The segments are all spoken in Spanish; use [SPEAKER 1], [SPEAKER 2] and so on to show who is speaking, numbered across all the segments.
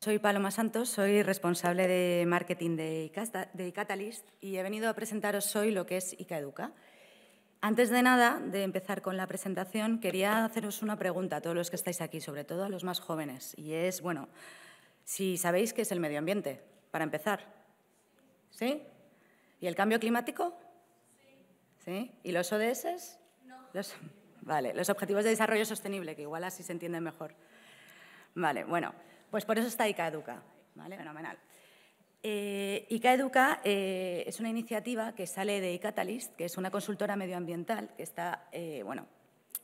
[SPEAKER 1] Soy Paloma Santos, soy responsable de marketing de catalyst y he venido a presentaros hoy lo que es Ica Educa. Antes de nada, de empezar con la presentación, quería haceros una pregunta a todos los que estáis aquí, sobre todo a los más jóvenes, y es, bueno, si sabéis qué es el medio ambiente, para empezar. ¿Sí? ¿Y el cambio climático? Sí. ¿Y los ODS? No. vale, los Objetivos de Desarrollo Sostenible, que igual así se entienden mejor. Vale, bueno. Pues por eso está ICA Educa, ¿vale? Fenomenal. Eh, ICA Educa eh, es una iniciativa que sale de iCatalyst, que es una consultora medioambiental que está, eh, bueno,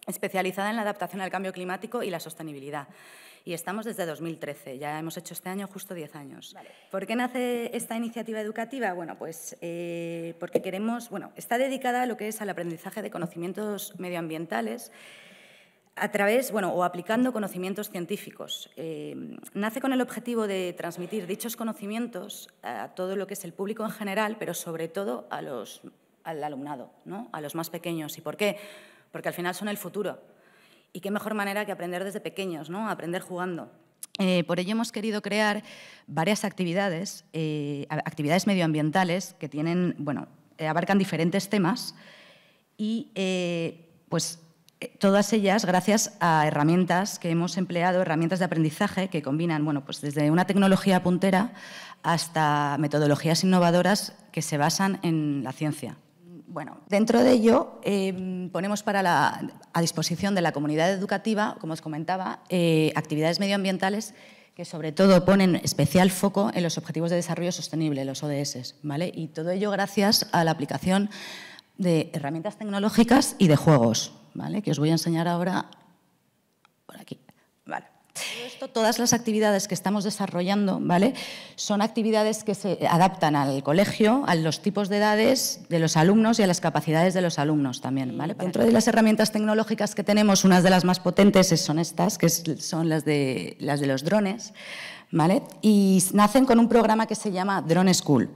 [SPEAKER 1] especializada en la adaptación al cambio climático y la sostenibilidad. Y estamos desde 2013, ya hemos hecho este año justo 10 años. ¿Por qué nace esta iniciativa educativa? Bueno, pues porque queremos, bueno, está dedicada a lo que es al aprendizaje de conocimientos medioambientales a través, bueno, o aplicando conocimientos científicos. Eh, nace con el objetivo de transmitir dichos conocimientos a todo lo que es el público en general, pero sobre todo a los, al alumnado, ¿no? a los más pequeños. ¿Y por qué? Porque al final son el futuro. Y qué mejor manera que aprender desde pequeños, ¿no? aprender jugando. Eh, por ello hemos querido crear varias actividades, eh, actividades medioambientales que tienen, bueno, abarcan diferentes temas y pues todas ellas gracias a herramientas que hemos empleado, herramientas de aprendizaje que combinan, pues desde una tecnología puntera hasta metodologías innovadoras que se basan en la ciencia. Bueno, dentro de ello em, ponemos a disposición de la comunidad educativa, como os comentaba, eh, actividades medioambientales que sobre todo ponen especial foco en los Objetivos de Desarrollo Sostenible, los ODS, ¿vale? Y todo ello gracias a la aplicación de herramientas tecnológicas y de juegos, que os voy a enseñar ahora por aquí. todas las actividades que estamos desarrollando son actividades que se adaptan al colegio, a los tipos de edades de los alumnos y a las capacidades de los alumnos también. Dentro de las herramientas tecnológicas que tenemos, unas de las más potentes son estas, que son las de, los drones, y nacen con un programa que se llama Drone School.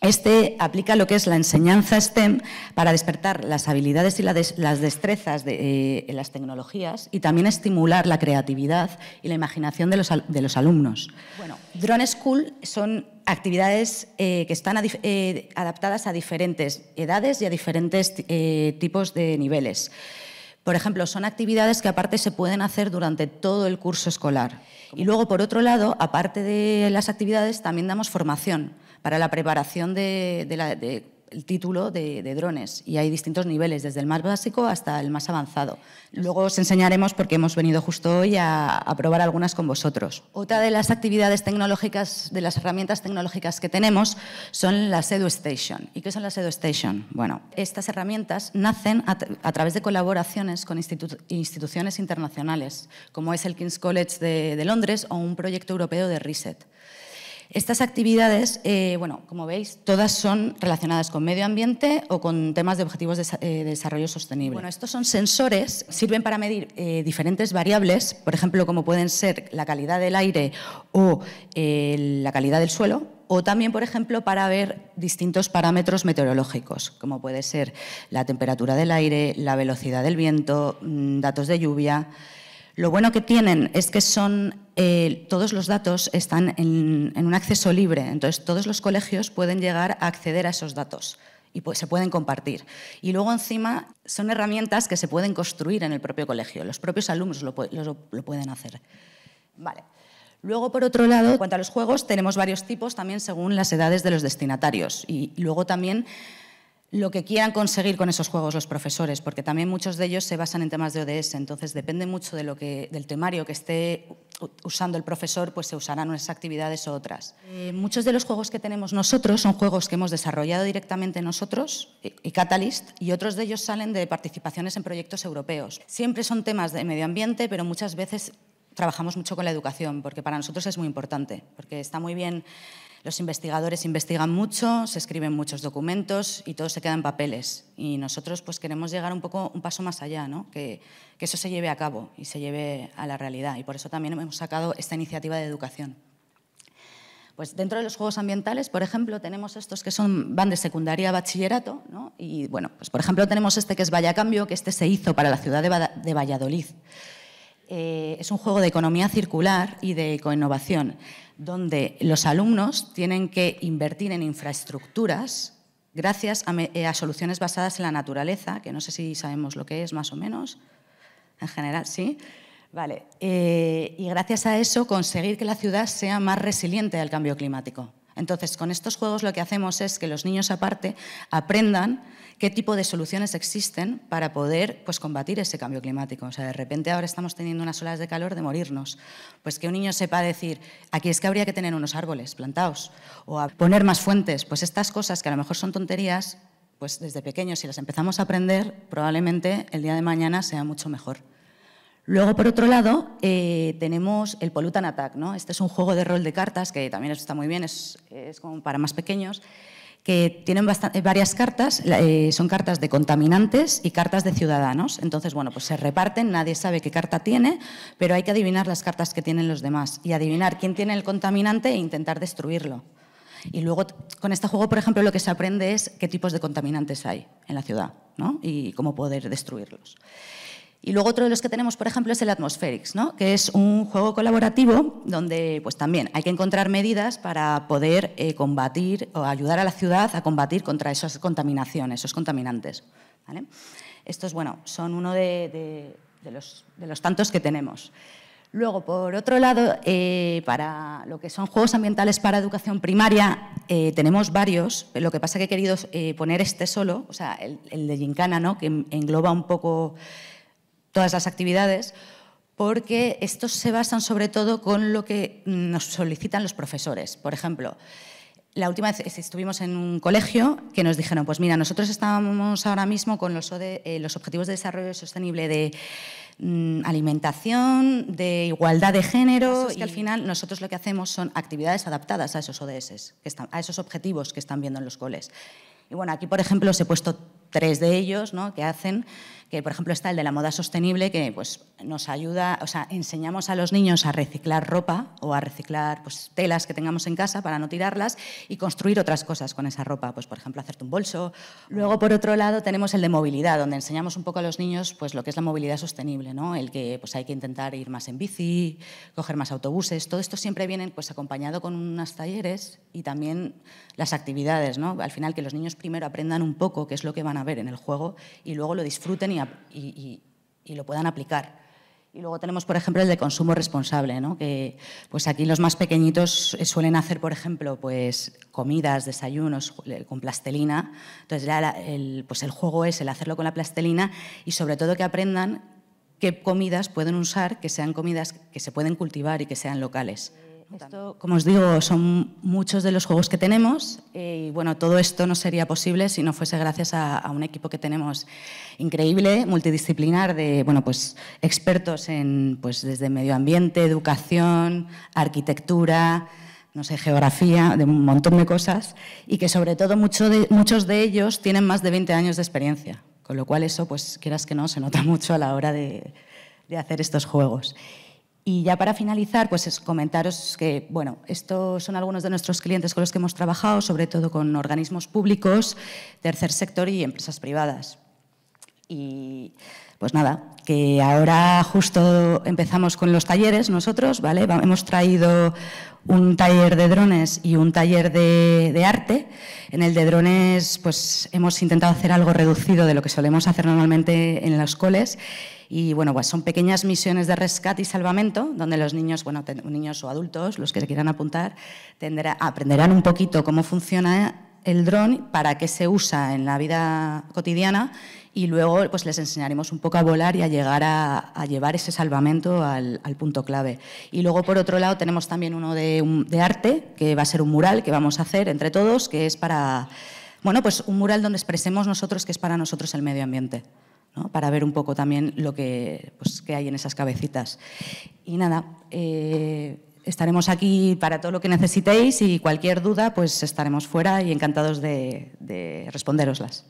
[SPEAKER 1] Este aplica lo que es la enseñanza STEM para despertar las habilidades y las destrezas de eh, las tecnologías y también estimular la creatividad y la imaginación de los, alumnos. Bueno, Drone School son actividades eh, que están eh, adaptadas a diferentes edades y a diferentes tipos de niveles. Por ejemplo, son actividades que aparte se pueden hacer durante todo el curso escolar. Y luego, por otro lado, aparte de las actividades, también damos formación para la preparación del título de, drones y hay distintos niveles, desde el más básico hasta el más avanzado. Luego os enseñaremos porque hemos venido justo hoy a, probar algunas con vosotros. Otra de las actividades tecnológicas, de las herramientas tecnológicas que tenemos son las EduStation. ¿Y qué son las EduStation? Bueno, estas herramientas nacen a, través de colaboraciones con instituciones internacionales, como es el King's College de, de Londres o un proyecto europeo de Reset. Estas actividades, eh, bueno, como veis, todas son relacionadas con medio ambiente o con temas de objetivos de, eh, desarrollo sostenible. Bueno, estos son sensores, sirven para medir eh, diferentes variables, por ejemplo, como pueden ser la calidad del aire o la calidad del suelo, o también, por ejemplo, para ver distintos parámetros meteorológicos, como puede ser la temperatura del aire, la velocidad del viento, mm, datos de lluvia, lo bueno que tienen es que son eh, todos los datos están en, un acceso libre, entonces todos los colegios pueden llegar a acceder a esos datos y pues, se pueden compartir. Y luego encima son herramientas que se pueden construir en el propio colegio, los propios alumnos lo, pueden hacer. Vale. Luego, por otro lado, en cuanto a los juegos, tenemos varios tipos también según las edades de los destinatarios. Y luego también lo que quieran conseguir con esos juegos los profesores, porque también muchos de ellos se basan en temas de ODS, entonces depende mucho de lo que, del temario que esté usando el profesor, pues se usarán unas actividades u otras. Eh, muchos de los juegos que tenemos nosotros son juegos que hemos desarrollado directamente nosotros y Catalyst, y otros de ellos salen de participaciones en proyectos europeos. Siempre son temas de medio ambiente, pero muchas veces trabajamos mucho con la educación, porque para nosotros es muy importante, porque está muy bien, los investigadores investigan mucho, se escriben muchos documentos y todo se queda en papeles. Y nosotros pues queremos llegar un poco un paso más allá, que, eso se lleve a cabo y se lleve a la realidad. Y por eso también hemos sacado esta iniciativa de educación. Pues dentro de los juegos ambientales, por ejemplo, tenemos estos que son, van de secundaria a bachillerato, y bueno, pues por ejemplo tenemos este que es Cambio, que este se hizo para la ciudad de Valladolid. Eh, es un juego de economía circular y de ecoinnovación, donde los alumnos tienen que invertir en infraestructuras gracias eh, a, soluciones basadas en la naturaleza, que no sé si sabemos lo que es más o menos, en general sí. Vale, eh, y gracias a eso conseguir que la ciudad sea más resiliente al cambio climático. Entonces, con estos juegos lo que hacemos es que los niños aparte aprendan qué tipo de soluciones existen para poder pues, combatir ese cambio climático. O sea, de repente ahora estamos teniendo unas olas de calor de morirnos. Pues que un niño sepa decir, aquí es que habría que tener unos árboles plantados o poner más fuentes. Pues estas cosas que a lo mejor son tonterías, pues desde pequeños si las empezamos a aprender, probablemente el día de mañana sea mucho mejor. Luego, por otro lado, eh, tenemos el Pollutant Attack. ¿no? Este es un juego de rol de cartas que también está muy bien, es, es como para más pequeños que tienen eh, varias cartas, eh, son cartas de contaminantes y cartas de ciudadanos. Entonces, bueno, pues se reparten, nadie sabe qué carta tiene, pero hay que adivinar las cartas que tienen los demás y adivinar quién tiene el contaminante e intentar destruirlo. Y luego, con este juego, por ejemplo, lo que se aprende es qué tipos de contaminantes hay en la ciudad ¿no? y cómo poder destruirlos. Y luego otro de los que tenemos, por ejemplo, es el Atmospherics, ¿no? que es un juego colaborativo donde pues, también hay que encontrar medidas para poder eh, combatir o ayudar a la ciudad a combatir contra esas contaminaciones, esos contaminantes. ¿vale? Estos bueno, son uno de, los, tantos que tenemos. Luego, por otro lado, eh, para lo que son juegos ambientales para educación primaria, eh, tenemos varios. Lo que pasa que he querido poner este solo, o sea, el, de Gincana, ¿no? que engloba un poco todas las actividades, porque estos se basan sobre todo con lo que nos solicitan los profesores. Por ejemplo, la última vez estuvimos en un colegio que nos dijeron, pues mira, nosotros estábamos ahora mismo con los, eh, los Objetivos de Desarrollo Sostenible de mm, alimentación, de igualdad de género, y al final nosotros lo que hacemos son actividades adaptadas a esos ODS, que están, a esos objetivos que están viendo en los coles. Y bueno, aquí por ejemplo os he puesto tres de ellos ¿no? que hacen que por ejemplo está el de la moda sostenible que pues nos ayuda, o sea, enseñamos a los niños a reciclar ropa o a reciclar pues, telas que tengamos en casa para no tirarlas y construir otras cosas con esa ropa, pues por ejemplo hacerte un bolso. Luego por otro lado tenemos el de movilidad, donde enseñamos un poco a los niños pues lo que es la movilidad sostenible, ¿no? El que pues hay que intentar ir más en bici, coger más autobuses, todo esto siempre viene pues acompañado con unas talleres y también las actividades, ¿no? Al final que los niños primero aprendan un poco qué es lo que van a a ver en el juego y luego lo disfruten y, lo puedan aplicar. Y luego tenemos, por ejemplo, el de consumo responsable, ¿no? que pues aquí los más pequeñitos suelen hacer, por ejemplo, pues comidas, desayunos con plastelina. Entonces el, pues el juego es el hacerlo con la plastelina y sobre todo que aprendan qué comidas pueden usar, que sean comidas que se pueden cultivar y que sean locales como os digo, son muchos de los juegos que tenemos eh, y bueno, todo esto no sería posible si no fuese gracias a, un equipo que tenemos increíble, multidisciplinar de bueno, pues expertos en pues desde medio ambiente, educación, arquitectura, no sé, geografía, de un montón de cosas y que sobre todo muchos de, muchos de ellos tienen más de 20 años de experiencia, con lo cual eso pues quieras que no se nota mucho a la hora de, de hacer estos juegos. Y ya para finalizar, pues comentaros que, bueno, estos son algunos de nuestros clientes con los que hemos trabajado, sobre todo con organismos públicos, tercer sector y empresas privadas. Y pues nada, que ahora justo empezamos con los talleres nosotros, ¿vale? Hemos traído un taller de drones y un taller de, arte. En el de drones pues hemos intentado hacer algo reducido de lo que solemos hacer normalmente en las coles. Y bueno, pues son pequeñas misiones de rescate y salvamento, donde los niños, bueno, niños o adultos, los que se quieran apuntar, aprenderán un poquito cómo funciona el dron, para qué se usa en la vida cotidiana y luego pues, les enseñaremos un poco a volar y a llegar a, llevar ese salvamento al, punto clave. Y luego, por otro lado, tenemos también uno de, arte, que va a ser un mural que vamos a hacer entre todos, que es para, bueno, pues un mural donde expresemos nosotros que es para nosotros el medio ambiente. ¿no? para ver un poco también lo que, pues, hay en esas cabecitas. Y nada, eh, estaremos aquí para todo lo que necesitéis y cualquier duda, pues estaremos fuera y encantados de, de responderoslas.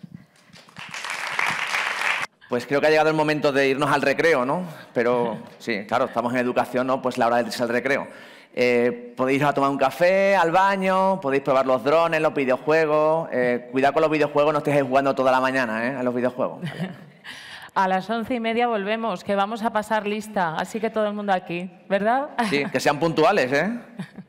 [SPEAKER 1] Pues creo que ha llegado el momento de irnos al recreo, ¿no? Pero sí, claro, estamos en educación, ¿no? Pues la hora de irse al recreo. Eh, podéis ir a tomar un café, al baño, podéis probar los drones, los videojuegos. Eh, cuidado con los videojuegos, no estéis jugando toda la mañana, ¿eh? A los videojuegos. A las once y media volvemos, que vamos a pasar lista, así que todo el mundo aquí, ¿verdad? Sí, que sean puntuales, ¿eh?